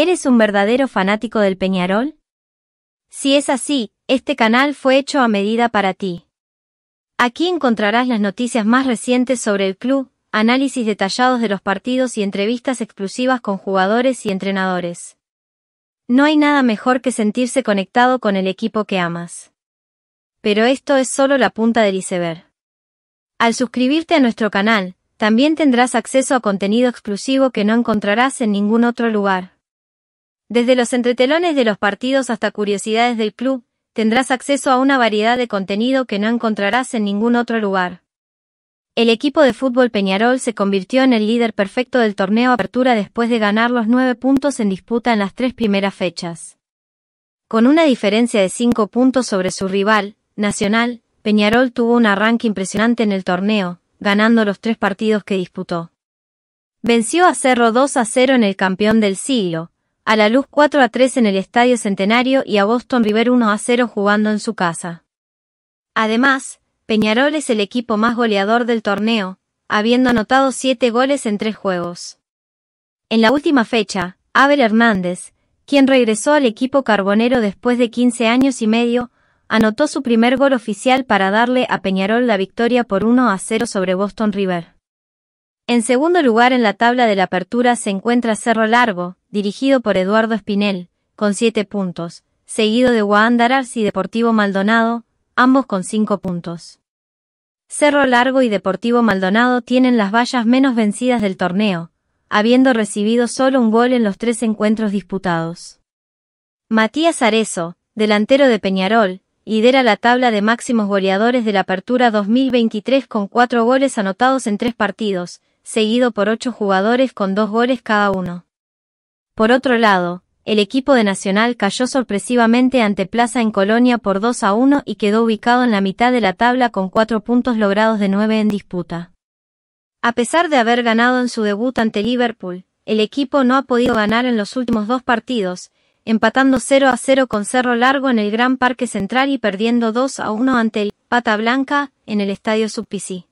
¿Eres un verdadero fanático del Peñarol? Si es así, este canal fue hecho a medida para ti. Aquí encontrarás las noticias más recientes sobre el club, análisis detallados de los partidos y entrevistas exclusivas con jugadores y entrenadores. No hay nada mejor que sentirse conectado con el equipo que amas. Pero esto es solo la punta del iceberg. Al suscribirte a nuestro canal, también tendrás acceso a contenido exclusivo que no encontrarás en ningún otro lugar. Desde los entretelones de los partidos hasta curiosidades del club, tendrás acceso a una variedad de contenido que no encontrarás en ningún otro lugar. El equipo de fútbol Peñarol se convirtió en el líder perfecto del torneo Apertura después de ganar los nueve puntos en disputa en las tres primeras fechas. Con una diferencia de cinco puntos sobre su rival, Nacional, Peñarol tuvo un arranque impresionante en el torneo, ganando los tres partidos que disputó. Venció a Cerro 2 a 0 en el campeón del siglo, a la luz 4 a 3 en el Estadio Centenario y a Boston River 1 a 0 jugando en su casa. Además, Peñarol es el equipo más goleador del torneo, habiendo anotado 7 goles en 3 juegos. En la última fecha, Abel Hernández, quien regresó al equipo carbonero después de 15 años y medio, anotó su primer gol oficial para darle a Peñarol la victoria por 1 a 0 sobre Boston River. En segundo lugar en la tabla de la apertura se encuentra Cerro Largo, dirigido por Eduardo Espinel, con 7 puntos, seguido de Darars y Deportivo Maldonado, ambos con cinco puntos. Cerro Largo y Deportivo Maldonado tienen las vallas menos vencidas del torneo, habiendo recibido solo un gol en los tres encuentros disputados. Matías Arezo, delantero de Peñarol, lidera la tabla de máximos goleadores de la Apertura 2023 con cuatro goles anotados en tres partidos, seguido por ocho jugadores con dos goles cada uno. Por otro lado, el equipo de Nacional cayó sorpresivamente ante Plaza en Colonia por 2 a 1 y quedó ubicado en la mitad de la tabla con cuatro puntos logrados de 9 en disputa. A pesar de haber ganado en su debut ante Liverpool, el equipo no ha podido ganar en los últimos dos partidos, empatando 0 a 0 con Cerro Largo en el Gran Parque Central y perdiendo 2 a 1 ante el Pata Blanca en el Estadio Subpicí.